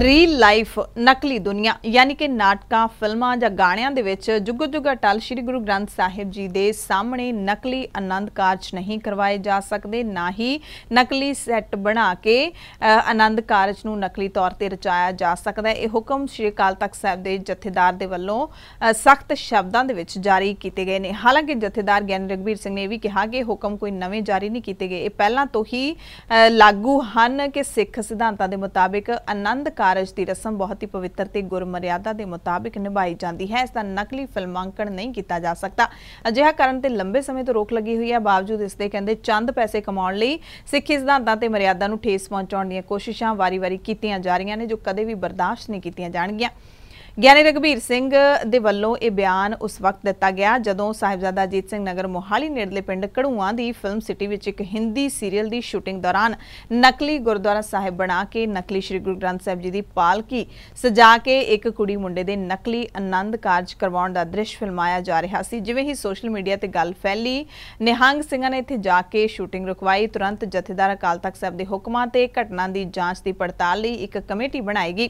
reel life ਨਕਲੀ ਦੁਨੀਆ ਯਾਨੀ ਕਿ ਨਾਟਕਾਂ ਫਿਲਮਾਂ ਜਾਂ ਗਾਣਿਆਂ ਦੇ ਵਿੱਚ ਜੁਗ ਜੁਗਾ ਟਲ ਸ੍ਰੀ ਗੁਰੂ ਗ੍ਰੰਥ ਸਾਹਿਬ ਜੀ ਦੇ ਸਾਹਮਣੇ ਨਕਲੀ ਆਨੰਦ ਕਾਰਜ ਨਹੀਂ ਕਰਵਾਏ ਜਾ ਸਕਦੇ ਨਾ ਹੀ ਨਕਲੀ ਸੈੱਟ ਬਣਾ ਕੇ ਆਨੰਦ ਕਾਰਜ ਨੂੰ ਨਕਲੀ ਤੌਰ ਤੇ ਰਚਾਇਆ ਜਾ ਸਕਦਾ ਇਹ ਹੁਕਮ ਸ੍ਰੀ ਅਕਾਲ ਤਖਤ ਸਾਹਿਬ ਦੇ ਜਥੇਦਾਰ ਦੇ ਵੱਲੋਂ ਸਖਤ ਸ਼ਬਦਾਂ ਦੇ ਵਿੱਚ ਜਾਰੀ ਕੀਤੇ ਗਏ ਨੇ ਹਾਲਾਂਕਿ ਜਥੇਦਾਰ ਗਿਆਨ ਰਗਵੀਰ ਸਿੰਘ ਨੇ ਵੀ ਕਿਹਾ ਕਿ ਹੁਕਮ ਕੋਈ ਨਵੇਂ ਜਾਰੀ ਨਹੀਂ ਕੀਤੇ ਗਏ ਇਹ ਪਹਿਲਾਂ ਤੋਂ ਹੀ ਲਾਗੂ ਹਨ ਕਿ ਸਿੱਖ ਸਿਧਾਂਤਾਂ ਦੇ ਮੁਤਾਬਿਕ ਆਨੰਦ ਕਾਰਜ ਦੀ ਰਸਮ ਬਹੁਤ ਹੀ ਪਵਿੱਤਰ ਤੇ ਗੁਰਮਰਿਆਦਾ ਦੇ ਮੁਤਾਬਿਕ ਨਿਭਾਈ ਜਾਂਦੀ ਹੈ ਇਸ ਦਾ ਨਕਲੀ ਫਿਲਮਾਂਕਣ ਨਹੀਂ ਕੀਤਾ ਜਾ ਸਕਦਾ ਅਜਿਹਾ ਕਰਨ ਤੇ ਲੰਬੇ ਸਮੇਂ ਤੋਂ ਰੋਕ ਲੱਗੀ ਹੋਈ ਹੈ ਬਾਵਜੂਦ ਇਸ ਦੇ ਕਹਿੰਦੇ ਚੰਦ ਪੈਸੇ ਕਮਾਉਣ ਲਈ ਸਿੱਖੀ ਸਿਧਾਂਤਾਂ ਤੇ ਮਰਿਆਦਾ ਨੂੰ ਠੇਸ ਪਹੁੰਚਾਉਣ ਦੀਆਂ ਕੋਸ਼ਿਸ਼ਾਂ ਵਾਰੀ-ਵਾਰੀ ਕੀਤੀਆਂ ਜਾ ਰਹੀਆਂ ਨੇ ਜੋ ਕਦੇ ਵੀ ਬਰਦਾਸ਼ਤ ਨਹੀਂ ਕੀਤੀਆਂ ਜਾਣਗੀਆਂ ਗਿਆਨੀ ਰਗਵੀਰ ਸਿੰਘ ਦੇ ਵੱਲੋਂ ਇਹ ਬਿਆਨ ਉਸ ਵਕਤ ਦਿੱਤਾ ਗਿਆ ਜਦੋਂ ਸਾਹਿਬਜ਼ਾਦਾ ਅਜੀਤ ਸਿੰਘ ਨਗਰ ਮੋਹਾਲੀ ਨੇੜਲੇ ਪਿੰਡ ਕੜੂਆਂ ਦੀ ਫਿਲਮ ਸਿਟੀ ਵਿੱਚ ਇੱਕ ਹਿੰਦੀ ਸੀਰੀਅਲ ਦੀ ਸ਼ੂਟਿੰਗ ਦੌਰਾਨ ਨਕਲੀ ਗੁਰਦੁਆਰਾ ਸਾਹਿਬ ਬਣਾ ਕੇ ਨਕਲੀ ਸ੍ਰੀ ਗੁਰੂ ਗ੍ਰੰਥ ਸਾਹਿਬ ਜੀ ਦੀ ਪਾਲਕੀ ਸਜਾ ਕੇ ਇੱਕ ਕੁੜੀ ਮੁੰਡੇ ਦੇ ਨਕਲੀ ਆਨੰਦ ਕਾਰਜ ਕਰਵਾਉਣ ਦਾ ਦ੍ਰਿਸ਼ ਫਿਲਮਾਇਆ ਜਾ ਰਿਹਾ ਸੀ ਜਿਵੇਂ ਹੀ ਸੋਸ਼ਲ ਮੀਡੀਆ ਤੇ ਗੱਲ ਫੈਲੀ ਨਿਹੰਗ ਸਿੰਘਾਂ ਨੇ ਇੱਥੇ ਜਾ ਕੇ ਸ਼ੂਟਿੰਗ ਰੁਕਵਾਈ ਤੁਰੰਤ ਜਥੇਦਾਰ ਅਕਾਲ ਤਖਤ ਸਾਹਿਬ ਦੇ ਹੁਕਮਾਂ ਤੇ ਘਟਨਾ ਦੀ ਜਾਂਚ ਦੀ ਪੜਤਾਲ ਲਈ ਇੱਕ ਕਮੇਟੀ ਬਣਾਈ ਗਈ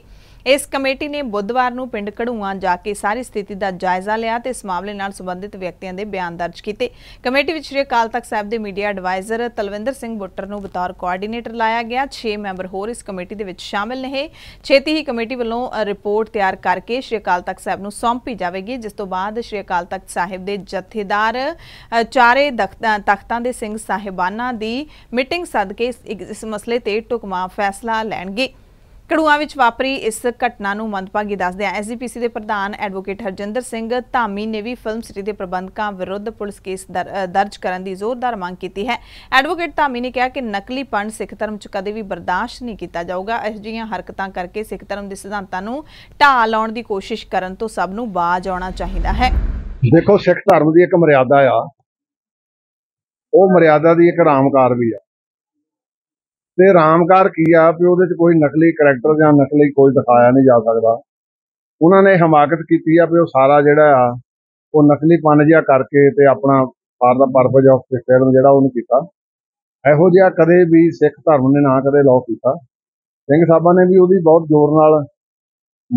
ਇਸ ਕਮੇਟੀ ਨੇ ਬੁੱਧਵਾਰ ਨੂੰ ਪਿੰਡ ਕੜੂਆਂ ਜਾ ਕੇ ਸਾਰੀ ਸਥਿਤੀ ਦਾ ਜਾਇਜ਼ਾ ਲਿਆ ਤੇ ਇਸ ਮਾਮਲੇ ਨਾਲ ਸੰਬੰਧਿਤ ਵਿਅਕਤੀਆਂ ਦੇ ਬਿਆਨ ਦਰਜ ਕੀਤੇ ਕਮੇਟੀ ਵਿੱਚ ਸ਼੍ਰੀ ਅਕਾਲ ਤਖਤ ਸਾਹਿਬ ਦੇ ਮੀਡੀਆ ਐਡਵਾਈਜ਼ਰ ਤਲਵਿੰਦਰ ਸਿੰਘ ਬੁੱਟਰ ਨੂੰ ਬਤੌਰ ਕੋਆਰਡੀਨੇਟਰ ਲਾਇਆ ਗਿਆ 6 ਮੈਂਬਰ ਹੋਰ ਇਸ ਕਮੇਟੀ ਦੇ ਵਿੱਚ ਸ਼ਾਮਿਲ ਨੇ ਛੇਤੀ ਹੀ ਕਮੇਟੀ ਵੱਲੋਂ ਰਿਪੋਰਟ ਤਿਆਰ ਕਰਕੇ ਸ਼੍ਰੀ ਅਕਾਲ ਤਖਤ ਸਾਹਿਬ ਨੂੰ ਸੌਂਪੀ ਜਾਵੇਗੀ ਜਿਸ ਤੋਂ ਬਾਅਦ ਸ਼੍ਰੀ ਅਕਾਲ ਤਖਤ ਸਾਹਿਬ ਦੇ ਜਥੇਦਾਰ ਚਾਰੇ ਤਖਤਾਂ ਦੇ ਸਿੰਘ ਸਾਹਿਬਾਨਾਂ ਦੀ ਮੀਟਿੰਗ ਸਦਕੇ ਇਸ ਮਸਲੇ ਤੇ ਟੁਕਮਾ ਫੈਸਲਾ ਲੈਣਗੇ ਕੜੂਆ ਵਿੱਚ ਵਾਪਰੀ ਇਸ ਘਟਨਾ ਨੂੰ ਮੰਦਭਾਗੀ ਦੱਸਦਿਆਂ ਐਸਜੀਪੀਸੀ ਦੇ ਪ੍ਰਧਾਨ ਐਡਵੋਕੇਟ ਹਰਜਿੰਦਰ ਸਿੰਘ ਧਾਮੀ ਨੇ ਵੀ ਫਿਲਮ ਸਿਟੀ ਦੇ ਪ੍ਰਬੰਧਕਾਂ ਵਿਰੁੱਧ ਪੁਲਿਸ ਕੇਸ ਦਰਜ ਕਰਨ ਦੀ ਜ਼ੋਰਦਾਰ ਮੰਗ ਕੀਤੀ ਹੈ ਐਡਵੋਕੇਟ ਧਾਮੀ ਨੇ ਕਿਹਾ ਕਿ ਨਕਲੀ ਪੰਡ ਸਿੱਖ ਧਰਮ 'ਚ ਕਦੇ ਵੀ ਬਰਦਾਸ਼ਤ ਨਹੀਂ ਕੀਤਾ ਜਾਊਗਾ ਇਸ ਜੀਆਂ ਹਰਕਤਾਂ ਕਰਕੇ ਸਿੱਖ ਧਰਮ ਦੇ ਸਿਧਾਂਤਾਂ ਨੂੰ ਢਾਹ ਲਾਉਣ ਦੀ ਕੋਸ਼ਿਸ਼ ਕਰਨ ਤੋਂ ਸਭ ਨੂੰ ਬਾਜ ਆਉਣਾ ਚਾਹੀਦਾ ਹੈ ਦੇਖੋ ਸਿੱਖ ਧਰਮ ਦੀ ਇੱਕ ਮਰਿਆਦਾ ਆ ਉਹ ਮਰਿਆਦਾ ਦੀ ਇੱਕ ਰਾਮਕਾਰ ਵੀ ਆ ਤੇ ਰਾਮਕਾਰ ਕੀ ਆ ਵੀ ਉਹਦੇ 'ਚ ਕੋਈ ਨਕਲੀ ਕੈਰੈਕਟਰ ਜਾਂ ਨਕਲੀ ਕੋਈ ਦਿਖਾਇਆ ਨਹੀਂ ਜਾ ਸਕਦਾ ਉਹਨਾਂ ਨੇ ਹਮਾਕਤ ਕੀਤੀ ਆ ਵੀ ਉਹ ਸਾਰਾ ਜਿਹੜਾ ਆ ਉਹ ਨਕਲੀ ਪਨ ਜਿਹਾ ਕਰਕੇ ਤੇ ਆਪਣਾ ਫਾਰ ਦਾ ਪਰਪਸ ਆਫ ਸਿਸਟਮ ਜਿਹੜਾ ਉਹਨੂੰ ਕੀਤਾ ਇਹੋ ਜਿਹਾ ਕਦੇ ਵੀ ਸਿੱਖ ਧਰਮ ਨੇ ਨਾ ਕਦੇ ਲੋਕ ਕੀਤਾ ਸਿੰਘ ਸਾਹਿਬਾਂ ਨੇ ਵੀ ਉਹਦੀ ਬਹੁਤ ਜ਼ੋਰ ਨਾਲ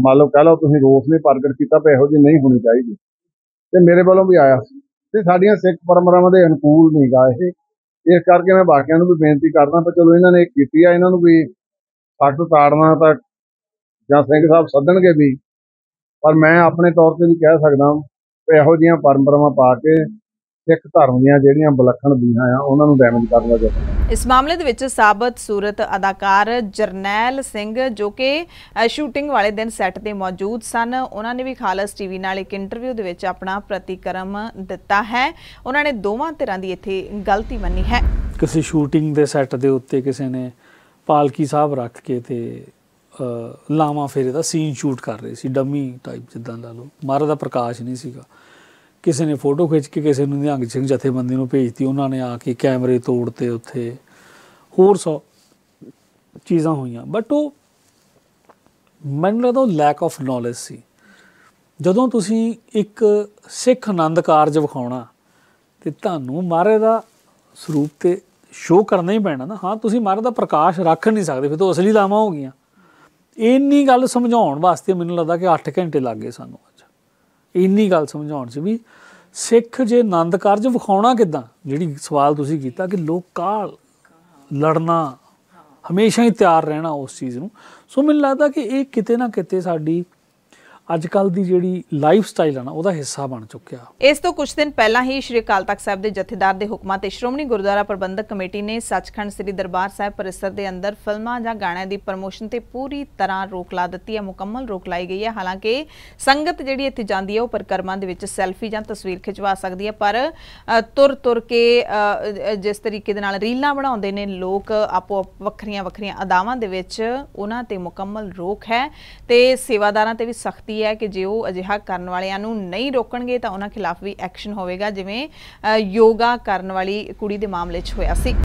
ਮੰਨ ਲਓ ਕਹ ਲਓ ਤੁਸੀਂ ਰੋਸ ਨੇ ਪ੍ਰਗਟ ਕੀਤਾ ਪਰ ਇਹੋ ਜਿਹੀ ਨਹੀਂ ਹੋਣੀ ਚਾਹੀਦੀ ਤੇ ਮੇਰੇ ਵੱਲੋਂ ਵੀ ਆਇਆ ਸੀ ਤੇ ਸਾਡੀਆਂ ਸਿੱਖ ਪਰੰਪਰਾਵਾਂ ਦੇ ਅਨੁਕੂਲ ਨਹੀਂਗਾ ਇਹ ਇਸ ਕਰਕੇ ਮੈਂ ਬਾਕੀਆਂ ਨੂੰ ਵੀ ਬੇਨਤੀ ਕਰਦਾ ਪਰ ਚਲੋ ਇਹਨਾਂ ਨੇ ਕੀਤੀ ਆ ਇਹਨਾਂ ਨੂੰ ਵੀ ਸੱਟ ਤਾੜਨਾ ਤਾਂ ਜਾਂ ਸਿੰਘ ਸਾਹਿਬ ਸੱਦਣਗੇ ਵੀ ਪਰ ਮੈਂ ਆਪਣੇ ਤੌਰ ਤੇ ਵੀ ਕਹਿ ਸਕਦਾ ਕਿ ਇਹੋ ਜਿਹੀਆਂ ਪਰੰਪਰਾਵਾਂ ਪਾ ਕੇ ਸਿੱਖ ਧਰਮ ਦੀਆਂ ਜਿਹੜੀਆਂ ਬਲੱਖਣ ਬੀਹਾਂ ਆ ਉਹਨਾਂ ਨੂੰ ਡੈਮੇਜ ਕਰਨ ਦਾ ਜਤਨ ਇਸ ਮਾਮਲੇ ਦੇ ਵਿੱਚ ਸਾਬਤ ਸੂਰਤ ਅਦਾਕਾਰ ਜਰਨੈਲ ਸਿੰਘ ਜੋ ਕਿ ਸ਼ੂਟਿੰਗ ਵਾਲੇ ਦਿਨ ਸੈੱਟ ਤੇ ਮੌਜੂਦ ਸਨ ਉਹਨਾਂ ਨੇ ਵੀ ਖਾਲਸ ਟੀਵੀ ਨਾਲ ਇੱਕ ਇੰਟਰਵਿਊ ਦੇ ਵਿੱਚ ਆਪਣਾ ਪ੍ਰਤੀਕਰਮ ਦਿੱਤਾ ਹੈ ਉਹਨਾਂ ਨੇ ਦੋਵਾਂ ਧਿਰਾਂ ਦੀ ਇੱਥੇ ਗਲਤੀ ਮੰਨੀ ਹੈ ਕਿਸੇ ਸ਼ੂਟਿੰਗ ਦੇ ਸੈੱਟ ਦੇ ਉੱਤੇ ਕਿਸੇ ਨੇ ਪਾਲਕੀ ਸਾਹਿਬ ਰੱਖ ਕੇ ਤੇ ਲਾਵਾ ਫੇਰੇ ਦਾ ਸੀਨ ਸ਼ੂਟ ਕਰ ਰਹੇ ਸੀ ਡਮੀ ਟਾਈਪ ਜਿੱਦਾਂ ਲਾ ਲਓ ਮਾਰਾ ਦਾ ਪ੍ਰਕਾਸ਼ ਨਹੀਂ ਸੀਗਾ ਕਿਸੇ ਨੇ ਫੋਟੋ ਖਿੱਚ ਕੇ ਕਿਸੇ ਨੂੰ ਨਿਹੰਗ ਸਿੰਘ ਜਥੇਬੰਦੀ ਨੂੰ ਭੇਜਤੀ ਉਹਨਾਂ ਨੇ ਆ ਕੇ ਕੈਮਰੇ ਤੋੜਤੇ ਉੱਥੇ ਹੋਰ ਸੌ ਚੀਜ਼ਾਂ ਹੋਈਆਂ ਬਟ ਉਹ ਮੈਨੂੰ ਲੱਗਦਾ ਲੈਕ ਆਫ ਨੋਲੇਜ ਸੀ ਜਦੋਂ ਤੁਸੀਂ ਇੱਕ ਸਿੱਖ ਆਨੰਦ ਕਾਰਜ ਵਿਖਾਉਣਾ ਤੇ ਤੁਹਾਨੂੰ ਮਾਰੇ ਦਾ ਸਰੂਪ ਤੇ ਸ਼ੋਅ ਕਰਨਾ ਹੀ ਪੈਣਾ ਨਾ ਹਾਂ ਤੁਸੀਂ ਮਾਰੇ ਦਾ ਪ੍ਰਕਾਸ਼ ਰੱਖ ਨਹੀਂ ਸਕਦੇ ਫਿਰ ਤਾਂ ਅਸਲੀ ਲਾਵਾਂ ਹੋ ਗਈਆਂ ਇੰਨੀ ਗੱਲ ਸਮਝਾਉਣ ਵਾਸਤੇ ਮੈਨੂੰ ਲੱਗਦਾ ਕਿ 8 ਘੰਟੇ ਲੱਗ ਗਏ ਸਾਨੂੰ ਇੰਨੀ ਗੱਲ ਸਮਝਾਉਣ ਸੀ ਵੀ ਸਿੱਖ ਜੇ ਆਨੰਦ ਕਾਰਜ ਵਿਖਾਉਣਾ ਕਿਦਾਂ ਜਿਹੜੀ ਸਵਾਲ ਤੁਸੀਂ ਕੀਤਾ ਕਿ ਲੋਕ ਕਾਲ ਲੜਨਾ ਹਮੇਸ਼ਾ ਹੀ ਤਿਆਰ ਰਹਿਣਾ ਉਸ ਚੀਜ਼ ਨੂੰ ਸੋ ਮੈਨੂੰ ਲੱਗਦਾ ਕਿ ਇਹ ਕਿਤੇ ਨਾ ਕਿਤੇ ਸਾਡੀ ਅੱਜ ਕੱਲ ਦੀ ਜਿਹੜੀ ਲਾਈਫ ਸਟਾਈਲ ਹੈ ਨਾ ਉਹਦਾ ਹਿੱਸਾ ਬਣ ਚੁੱਕਿਆ ਇਸ ਤੋਂ ਕੁਝ ਦਿਨ ਪਹਿਲਾਂ ਹੀ ਸ਼੍ਰੀ ਅਕਾਲ ਤਖਤ ਸਾਹਿਬ ਦੇ ਜਥੇਦਾਰ ਦੇ ਹੁਕਮਾਂ ਤੇ ਸ਼੍ਰੋਮਣੀ ਗੁਰਦੁਆਰਾ ਪ੍ਰਬੰਧਕ ਕਮੇਟੀ ਨੇ ਸੱਚਖੰਡ ਸ੍ਰੀ ਦਰਬਾਰ ਸਾਹਿਬ ਪਰਿਸਰ ਦੇ ਅੰਦਰ ਫਿਲਮਾਂ ਜਾਂ ਗਾਣਿਆਂ ਦੀ ਪ੍ਰਮੋਸ਼ਨ ਤੇ ਪੂਰੀ ਤਰ੍ਹਾਂ ਰੋਕ ਲਾ ਦਿੱਤੀ ਹੈ ਮੁਕੰਮਲ ਰੋਕ ਲਾਈ ਗਈ ਹੈ ਹਾਲਾਂਕਿ ਸੰਗਤ ਜਿਹੜੀ ਇੱਥੇ ਜਾਂਦੀ ਹੈ ਉਹ ਪਰਕਰਮਾਂ ਦੇ ਵਿੱਚ ਸੈਲਫੀ ਜਾਂ ਤਸਵੀਰ ਖਿਚਵਾ ਸਕਦੀ ਹੈ ਪਰ ਤੁਰ ਤੁਰ ਕੇ ਜਿਸ ਤਰੀਕੇ ਦੇ ਨਾਲ ਰੀਲਾਂ ਬਣਾਉਂਦੇ ਨੇ ਲੋਕ ਆਪੋ ਵੱਖਰੀਆਂ ਵੱਖਰੀਆਂ ਅਦਾਵਾਂ ਦੇ ਵਿੱਚ ਉਹਨਾਂ ਤੇ ਮੁਕੰਮਲ ਰੋਕ ਹੈ ਤੇ ਸੇਵਾਦਾਰਾਂ ਤੇ ਵੀ ਸਖਤ ਕੀਤੀ ਹੈ ਕਿ ਜੇ ਉਹ ਅਜਿਹਾ ਕਰਨ ਵਾਲਿਆਂ ਨੂੰ ਨਹੀਂ ਰੋਕਣਗੇ ਤਾਂ ਉਹਨਾਂ ਖਿਲਾਫ ਵੀ ਐਕਸ਼ਨ ਹੋਵੇਗਾ ਜਿਵੇਂ ਯੋਗਾ ਕਰਨ ਵਾਲੀ ਕੁੜੀ ਦੇ ਮਾਮਲੇ 'ਚ ਹੋਇਆ ਸੀ